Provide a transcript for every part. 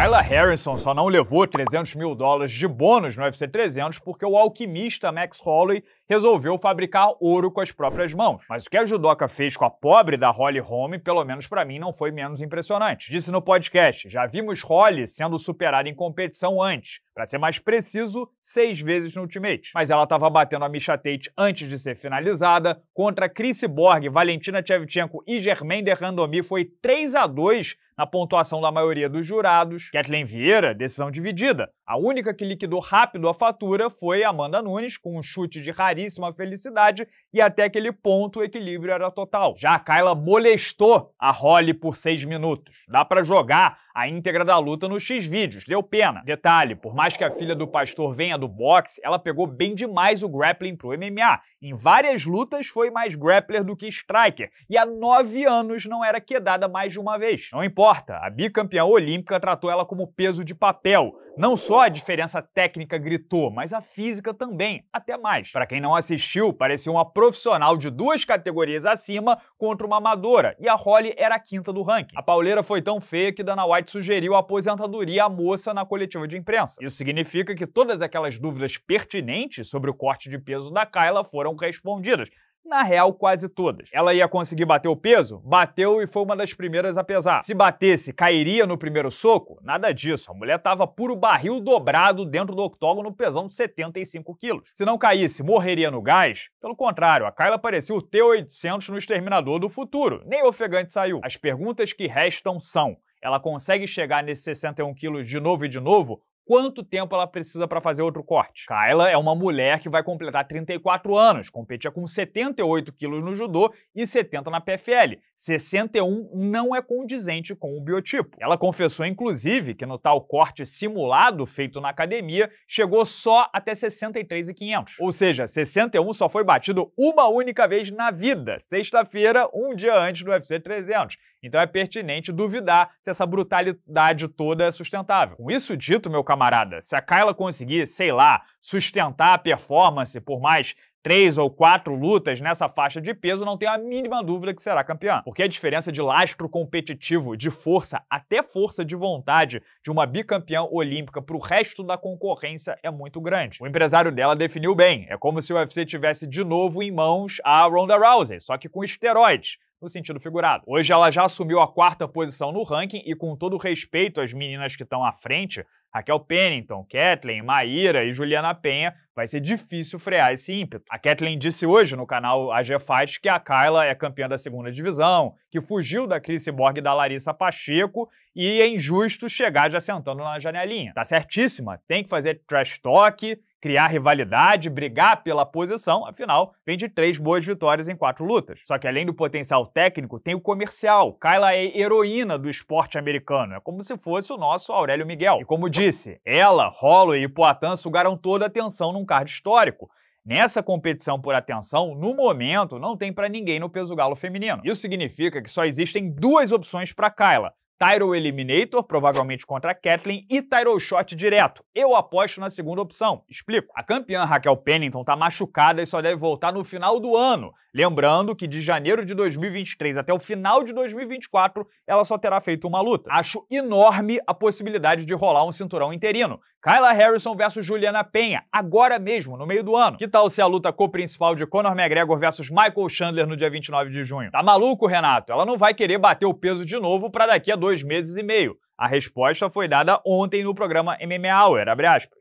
Kyla Harrison só não levou 300 mil dólares de bônus no UFC 300 porque o alquimista Max Holloway resolveu fabricar ouro com as próprias mãos. Mas o que a judoca fez com a pobre da Holly Holm, pelo menos para mim, não foi menos impressionante. Disse no podcast: já vimos Holly sendo superada em competição antes. Para ser mais preciso, seis vezes no Ultimate. Mas ela estava batendo a Misha Tate antes de ser finalizada. Contra Chris Borg, Valentina Shevchenko e Germaine de Randomi foi 3 a 2 na pontuação da maioria dos jurados. Kathleen Vieira, decisão dividida. A única que liquidou rápido a fatura foi Amanda Nunes, com um chute de raríssimo raríssima felicidade, e até aquele ponto o equilíbrio era total. Já a Kyla molestou a Holly por seis minutos. Dá para jogar a íntegra da luta nos X-Vídeos, deu pena. Detalhe, por mais que a filha do pastor venha do boxe, ela pegou bem demais o grappling pro MMA. Em várias lutas foi mais grappler do que striker, e há nove anos não era quedada mais de uma vez. Não importa, a bicampeã olímpica tratou ela como peso de papel. Não só a diferença técnica gritou, mas a física também, até mais. Para quem não não assistiu, parecia uma profissional de duas categorias acima contra uma amadora, e a Holly era a quinta do ranking. A pauleira foi tão feia que Dana White sugeriu a aposentadoria à moça na coletiva de imprensa. Isso significa que todas aquelas dúvidas pertinentes sobre o corte de peso da Kyla foram respondidas, na real, quase todas. Ela ia conseguir bater o peso? Bateu e foi uma das primeiras a pesar. Se batesse, cairia no primeiro soco? Nada disso. A mulher tava puro barril dobrado dentro do octógono, pesando 75 quilos. Se não caísse, morreria no gás? Pelo contrário, a Kyla parecia o T-800 no Exterminador do Futuro. Nem ofegante saiu. As perguntas que restam são ela consegue chegar nesses 61 quilos de novo e de novo, quanto tempo ela precisa para fazer outro corte. Kyla é uma mulher que vai completar 34 anos, competia com 78 quilos no judô e 70 na PFL. 61 não é condizente com o biotipo. Ela confessou, inclusive, que no tal corte simulado feito na academia, chegou só até 63,500. Ou seja, 61 só foi batido uma única vez na vida, sexta-feira, um dia antes do UFC 300. Então é pertinente duvidar se essa brutalidade toda é sustentável. Com isso dito, meu camarada, se a Kyla conseguir, sei lá, sustentar a performance por mais três ou quatro lutas nessa faixa de peso, não tenho a mínima dúvida que será campeã. Porque a diferença de lastro competitivo, de força, até força de vontade de uma bicampeã olímpica para o resto da concorrência é muito grande. O empresário dela definiu bem. É como se o UFC tivesse de novo em mãos a Ronda Rousey, só que com esteroides no sentido figurado. Hoje ela já assumiu a quarta posição no ranking e com todo respeito às meninas que estão à frente, Raquel Pennington, Kathleen, Maíra e Juliana Penha, vai ser difícil frear esse ímpeto. A Kathleen disse hoje no canal AG Fight que a Kyla é campeã da segunda divisão, que fugiu da Chris Borg e da Larissa Pacheco e é injusto chegar já sentando na janelinha. Tá certíssima, tem que fazer trash talk criar rivalidade, brigar pela posição, afinal, vem de três boas vitórias em quatro lutas. Só que além do potencial técnico, tem o comercial. Kyla é heroína do esporte americano, é como se fosse o nosso Aurélio Miguel. E como disse, ela, Holloway e Poatan sugaram toda a atenção num card histórico. Nessa competição por atenção, no momento, não tem para ninguém no peso galo feminino. Isso significa que só existem duas opções para Kyla Tyro Eliminator, provavelmente contra Kathleen, e Tyro Shot direto. Eu aposto na segunda opção. Explico. A campeã Raquel Pennington está machucada e só deve voltar no final do ano. Lembrando que de janeiro de 2023 até o final de 2024, ela só terá feito uma luta. Acho enorme a possibilidade de rolar um cinturão interino. Kyla Harrison versus Juliana Penha, agora mesmo, no meio do ano. Que tal se a luta co-principal de Conor McGregor versus Michael Chandler no dia 29 de junho? Tá maluco, Renato? Ela não vai querer bater o peso de novo para daqui a dois dois meses e meio. A resposta foi dada ontem no programa MMA Hour,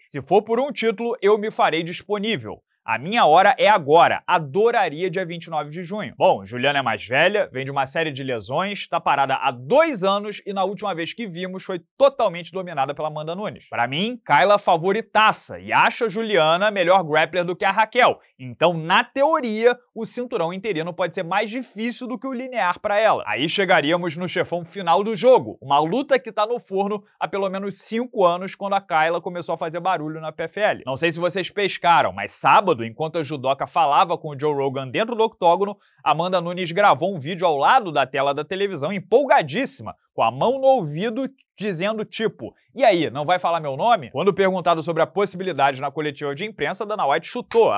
Se for por um título, eu me farei disponível. A minha hora é agora. Adoraria dia 29 de junho. Bom, Juliana é mais velha, vem de uma série de lesões, tá parada há dois anos e na última vez que vimos foi totalmente dominada pela Amanda Nunes. Para mim, Kyla favoritaça e acha Juliana melhor grappler do que a Raquel. Então, na teoria, o cinturão interino pode ser mais difícil do que o linear para ela. Aí chegaríamos no chefão final do jogo, uma luta que tá no forno há pelo menos cinco anos quando a Kyla começou a fazer barulho na PFL. Não sei se vocês pescaram, mas sábado sábado, enquanto a judoca falava com o Joe Rogan dentro do octógono, Amanda Nunes gravou um vídeo ao lado da tela da televisão, empolgadíssima, com a mão no ouvido, dizendo tipo: E aí, não vai falar meu nome? Quando perguntado sobre a possibilidade na coletiva de imprensa, Dana White chutou,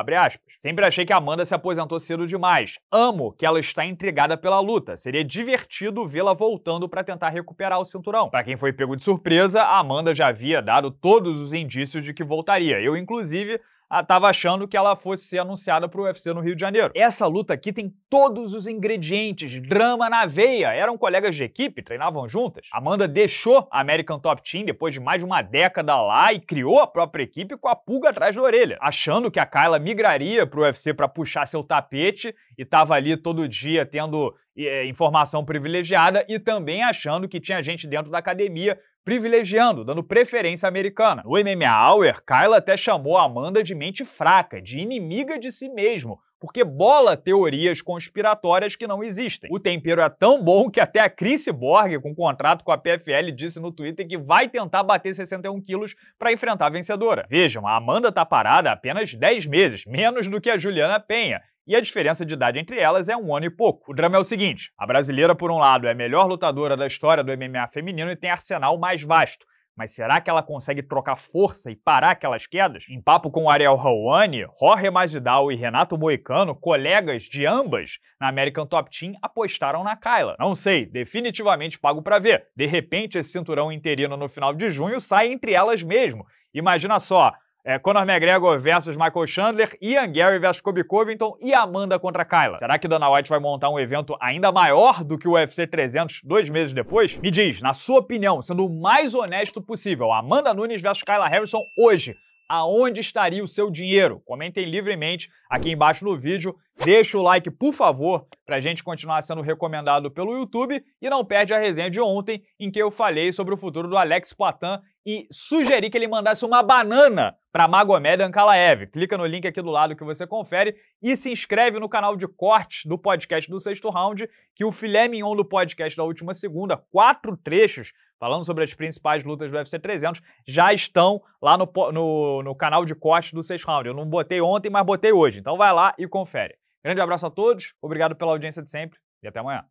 Sempre achei que a Amanda se aposentou cedo demais. Amo que ela está intrigada pela luta. Seria divertido vê-la voltando para tentar recuperar o cinturão. Para quem foi pego de surpresa, a Amanda já havia dado todos os indícios de que voltaria. Eu, inclusive, estava achando que ela fosse ser anunciada para o UFC no Rio de Janeiro. Essa luta aqui tem todos os ingredientes, drama na veia, eram colegas de equipe, treinavam juntas. Amanda deixou a American Top Team depois de mais de uma década lá e criou a própria equipe com a pulga atrás da orelha, achando que a Kyla migraria para o UFC para puxar seu tapete e estava ali todo dia tendo eh, informação privilegiada e também achando que tinha gente dentro da academia privilegiando, dando preferência americana. O MMA Hour, Kyla até chamou Amanda de mente fraca, de inimiga de si mesmo, porque bola teorias conspiratórias que não existem. O tempero é tão bom que até a Chris Borg, com um contrato com a PFL, disse no Twitter que vai tentar bater 61 quilos para enfrentar a vencedora. Vejam, a Amanda tá parada há apenas 10 meses, menos do que a Juliana Penha, e a diferença de idade entre elas é um ano e pouco. O drama é o seguinte: a brasileira, por um lado, é a melhor lutadora da história do MMA feminino e tem arsenal mais vasto. Mas será que ela consegue trocar força e parar aquelas quedas? Em papo com Ariel Hawani, Jorge Masvidal e Renato Moicano, colegas de ambas na American Top Team, apostaram na Kyla. Não sei, definitivamente pago para ver. De repente, esse cinturão interino no final de junho sai entre elas mesmo. Imagina só, é, Conor McGregor versus Michael Chandler, Ian Gary versus Kobe Covington e Amanda contra Kyla. Será que Dana White vai montar um evento ainda maior do que o UFC 300 dois meses depois? Me diz, na sua opinião, sendo o mais honesto possível, Amanda Nunes versus Kyla Harrison hoje, aonde estaria o seu dinheiro? Comentem livremente aqui embaixo no vídeo. Deixa o like, por favor, para a gente continuar sendo recomendado pelo YouTube. E não perde a resenha de ontem, em que eu falei sobre o futuro do Alex Platan e sugeri que ele mandasse uma banana para Magomed Ankalaev. Clica no link aqui do lado que você confere e se inscreve no canal de cortes do podcast do Sexto Round, que o filé mignon do podcast da última segunda, quatro trechos, falando sobre as principais lutas do UFC 300, já estão lá no, no, no canal de corte do 6 Round. Eu não botei ontem, mas botei hoje. Então vai lá e confere. Grande abraço a todos, obrigado pela audiência de sempre e até amanhã.